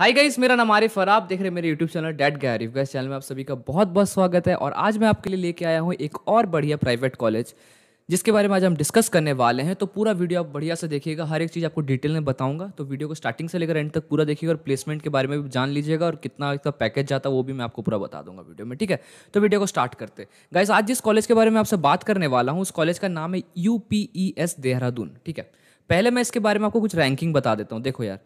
hi guys मेरा नाम आरिफ और आप देख रहे हैं मेरे यूट्यूब चैनल डेट गया आरिफ गाइस चैनल में आप सभी का बहुत बहुत स्वागत है और आज मैं आपके लिए लेके आया हूँ एक और बढ़िया प्राइवेट कॉलेज जिसके बारे में आज हम डिस्कस करने वाले हैं तो पूरा वीडियो आप बढ़िया से देखिएगा हर एक चीज़ आपको डिटेल में बताऊंगा तो वीडियो को स्टार्टिंग से लेकर एंड तक पूरा देखिएगा और प्लेसमेंट के बारे में भी जान लीजिएगा और कितना इसका पैकेज जाता है वो भी मैं आपको पूरा बता दूंगा वीडियो में ठीक है तो वीडियो को स्टार्ट करते गाइस आज जिस कॉलेज के बारे में आपसे बात करने वाला हूँ उस कॉलेज का नाम है यू e देहरादून ठीक है पहले मैं इसके बारे में आपको कुछ रैंकिंग बता देता हूँ देखो यार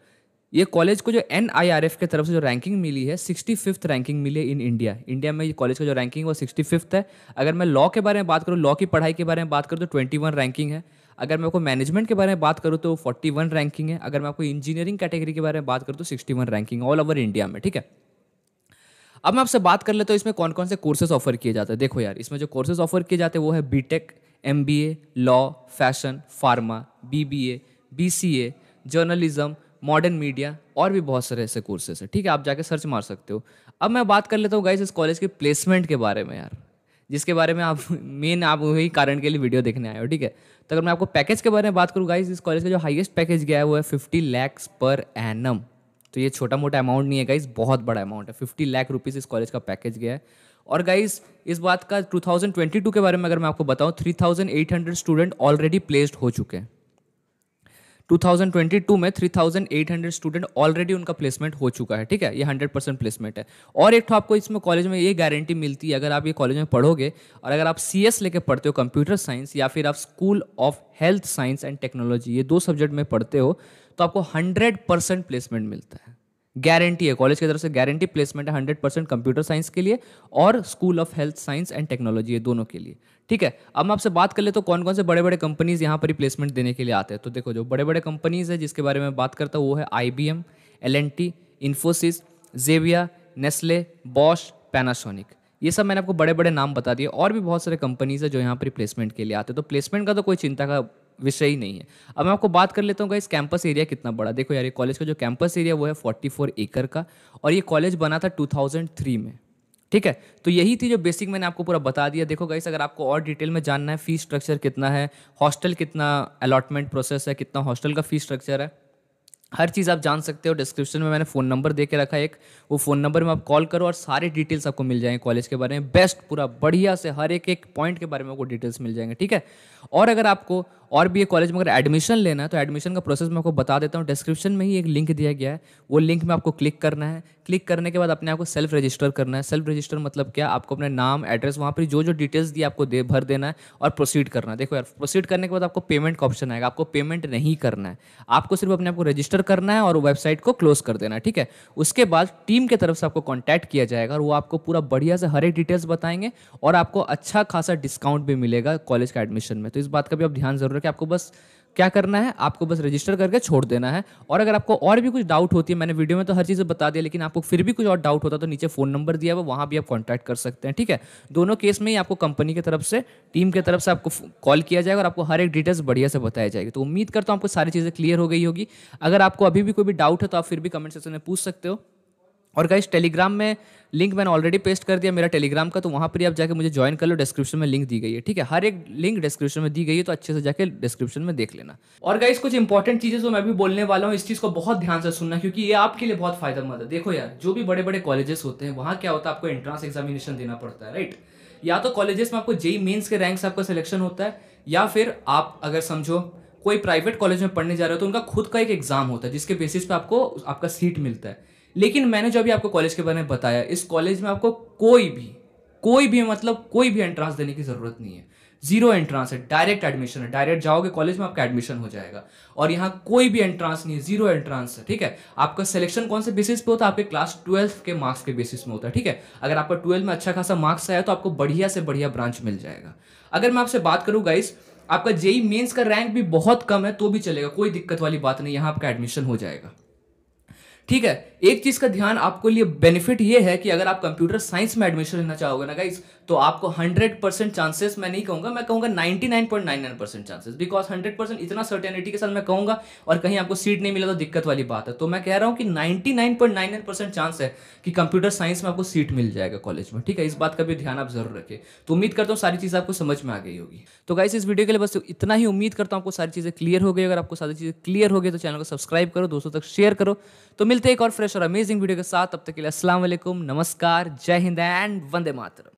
ये कॉलेज को जो एन आई आर एफ के तरफ से जो रैंकिंग मिली है सिक्सटी फिफ्थ रैंकिंग मिली है इन इंडिया इंडिया में ये कॉलेज का जो रैंकिंग है वो सिक्सटी फिफ्थ है अगर मैं लॉ के बारे में बात करूँ लॉ की पढ़ाई के बारे में बात करूँ तो ट्वेंटी वन रैंकिंग है अगर मैं आपको मैनेजमेंट के बारे में बात करूँ तो फोर्टी वन रैंकिंग है अगर मैं आपको इंजीनियरिंग कैटेगरी के बारे में बात करूँ तो sixty one ranking all over India में ठीक है अब मैं आपसे बात कर लेता तो हूँ इसमें कौन कौन से कोर्सेज ऑफर किए जाते हैं देखो यार इसमें जो कोर्सेज ऑफर किए जाते हैं वो है B tech M B A law fashion pharma B B A B C A journalism modern media और भी बहुत सारे ऐसे कोर्सेस हैं ठीक है आप जाके सर्च मार सकते हो अब मैं बात कर लेता हूँ गाइस इस कॉलेज के प्लेसमेंट के बारे में यार जिसके बारे में आप मेन आप वही कारण के लिए वीडियो देखने आए हो ठीक है तो अगर मैं आपको पैकेज के बारे में बात करूँ गाइस इस कॉलेज का जो हाइएस्ट पैकेज गया है वो है फिफ्टी लैक्स पर एनम तो ये छोटा मोटा अमाउंट नहीं है गाइस बहुत बड़ा अमाउंट है फिफ्टी लाख रुपीज़ इस कॉलेज का पैकेज गया है और गाइस इस बात का 2022 के बारे में अगर मैं आपको बताऊं 3800 स्टूडेंट ऑलरेडी प्लेस्ड हो चुके हैं 2022 में 3,800 स्टूडेंट ऑलरेडी उनका प्लेसमेंट हो चुका है ठीक है ये 100 परसेंट प्लेसमेंट है और एक तो आपको इसमें कॉलेज में ये गारंटी मिलती है अगर आप ये कॉलेज में पढ़ोगे और अगर आप सी एस लेके पढ़ते हो कंप्यूटर साइंस या फिर आप school of health science and technology ये दो सब्जेक्ट में पढ़ते हो तो आपको हंड्रेड परसेंट प्लेसमेंट मिलता है गारंटी है कॉलेज की तरफ से गारंटी प्लेसमेंट है हंड्रेड परसेंट कंप्यूटर साइंस के लिए और school of health science and technology ये दोनों के लिए ठीक है अब मैं आपसे बात कर ले तो कौन कौन से बड़े बड़े कंपनीज यहाँ पर ही प्लेसमेंट देने के लिए आते हैं तो देखो जो बड़े बड़े कंपनीज है जिसके बारे में बात करता हूँ वो है I B M L N T Infosys जेविया नेस्ले बॉश पैनासोनिक ये सब मैंने आपको बड़े बड़े नाम बता दिए और भी बहुत सारे कंपनीज है जो यहाँ पर प्लेसमेंट के लिए आते हैं तो प्लेसमेंट का तो कोई चिंता का विषय ही नहीं है अब मैं आपको बात कर लेता हूँ इस कैंपस एरिया कितना बड़ा देखो यार ये कॉलेज का जो कैंपस एरिया वो है फोर एकड़ का और ये कॉलेज बना था थ्री में ठीक है तो यही थी जो बेसिक मैंने आपको पूरा बता दिया देखो गाइस अगर आपको और डिटेल में जानना है फीस स्ट्रक्चर कितना है हॉस्टल कितना अलॉटमेंट प्रोसेस है कितना हॉस्टल का फीस स्ट्रक्चर है हर चीज़ आप जान सकते हो डिस्क्रिप्शन में मैंने फ़ोन नंबर दे के रखा है एक वो फ़ोन नंबर में आप कॉल करो और सारे डिटेल्स आपको मिल जाएंगे कॉलेज के बारे में बेस्ट पूरा बढ़िया से हर एक एक पॉइंट के बारे में आपको डिटेल्स मिल जाएंगे ठीक है और अगर आपको और भी ये कॉलेज में अगर एडमिशन लेना है तो एडमिशन का प्रोसेस मैं आपको बता देता हूँ डिस्क्रिप्शन में ही एक लिंक दिया गया है वो लिंक में आपको क्लिक करना है क्लिक करने के बाद अपने आपको सेल्फ रजिस्टर करना है सेल्फ रजिस्टर मतलब क्या आपको अपने नाम एड्रेस वहाँ पर जो जो डिटेल्स दी आपको दे भर देना है और प्रोसीड करना है देखो यार प्रोसीड करने के बाद आपको पेमेंट का ऑप्शन आएगा आपको पेमेंट नहीं करना है आपको सिर्फ अपने आपको रजिस्टर करना है और वेबसाइट को क्लोज कर देना है ठीक है उसके बाद टीम की तरफ से आपको कॉन्टैक्ट किया जाएगा और वो आपको पूरा बढ़िया से हर एक डिटेल्स बताएंगे और आपको अच्छा खासा डिस्काउंट भी मिलेगा कॉलेज का एडमिशन में तो इस बात का भी आप ध्यान जरूर करके आपको बस क्या करना है आपको बस रजिस्टर करके छोड़ देना है और अगर आपको और भी कुछ डाउट होती है मैंने वीडियो में तो हर चीज़ बता दिया लेकिन आपको फिर भी कुछ और डाउट होता है तो नीचे फ़ोन नंबर दिया हुआ वहाँ भी आप कॉन्टैक्ट कर सकते हैं ठीक है दोनों केस में ही आपको कंपनी की तरफ से टीम की तरफ से आपको कॉल किया जाएगा और आपको हर एक डिटेल्स बढ़िया से बताया जाएगी तो उम्मीद करता हूँ आपको सारी चीज़ें क्लियर हो गई होगी अगर आपको अभी भी कोई भी डाउट है तो आप फिर भी कमेंट सेक्शन में पूछ सकते हो और गाइस टेलीग्राम में लिंक मैंने ऑलरेडी पेस्ट कर दिया मेरा टेलीग्राम का तो वहाँ पर ही आप जाके मुझे ज्वाइन कर लो डिस्क्रिप्शन में लिंक दी गई है ठीक है हर एक लिंक डिस्क्रिप्शन में दी गई है तो अच्छे से जाके डिस्क्रिप्शन में देख लेना और गाइस कुछ इंपॉर्टेंट चीज़ें जो मैं भी बोलने वाला हूँ इस चीज़ को बहुत ध्यान से सुनना क्योंकि ये आपके लिए बहुत फायदेमंद है देखो यार जो भी बड़े बड़े कॉलेजेस होते हैं वहाँ क्या होता है आपको एंट्रांस एग्जामिनेशन देना पड़ता है राइट या तो कॉलेजेस में आपको जेई मेन्स के रैंक से आपका सिलेक्शन होता है या फिर आप अगर समझो कोई प्राइवेट कॉलेज में पढ़ने जा रहे हो तो उनका खुद का एक एग्जाम होता है जिसके बेसिस पे आपको आपका सीट मिलता है लेकिन मैंने जो अभी आपको कॉलेज के बारे में बताया इस कॉलेज में आपको कोई भी कोई भी मतलब कोई भी एंट्रांस देने की ज़रूरत नहीं है जीरो एंट्रांस है डायरेक्ट एडमिशन है डायरेक्ट जाओगे कॉलेज में आपका एडमिशन हो जाएगा और यहाँ कोई भी एंट्रांस नहीं है जीरो एंट्रांस है ठीक है आपका सिलेक्शन कौन से बेसिस पे होता है आपके क्लास ट्वेल्थ के मार्क्स के बेसिस में होता है ठीक है अगर आपका ट्वेल्थ में अच्छा खासा मार्क्स आया तो आपको बढ़िया से बढ़िया ब्रांच मिल जाएगा अगर मैं आपसे बात करूँ गाइस आपका जेई मेन्स e का रैंक भी बहुत कम है तो भी चलेगा कोई दिक्कत वाली बात नहीं यहाँ आपका एडमिशन हो जाएगा ठीक है एक चीज़ का ध्यान आपको लिए बेनिफिट ये है कि अगर आप कंप्यूटर साइंस में एडमिशन लेना चाहोगे ना गाइस तो आपको 100 परसेंट चांसेस मैं नहीं कहूंगा मैं कहूंगा 99.99 परसेंट चांसेस बिकॉज 100 परसेंट इतना सर्टेनिटी के साथ मैं कहूंगा और कहीं आपको सीट नहीं मिला तो दिक्कत वाली बात है तो मैं कह रहा हूं कि 99.99 परसेंट चांस है कि कंप्यूटर साइंस में आपको सीट मिल जाएगा कॉलेज में ठीक है इस बात का भी ध्यान आप जरूर रखें तो उम्मीद करता हूँ सारी चीज़ आपको समझ में आ गई होगी तो गाइस इस वीडियो के लिए बस इतना ही उम्मीद करता हूँ आपको सारी चीज़ें क्लियर हो गई अगर आपको सारी चीज़ें क्लियर हो गई तो चैनल को सब्सक्राइब करो दोस्तों तक शेयर करो तो मिलते एक और फ्रेश और अमेजिंग वीडियो के साथ अब तक के लिए असलम नमस्कार जय हिंद एंड वंदे मातरम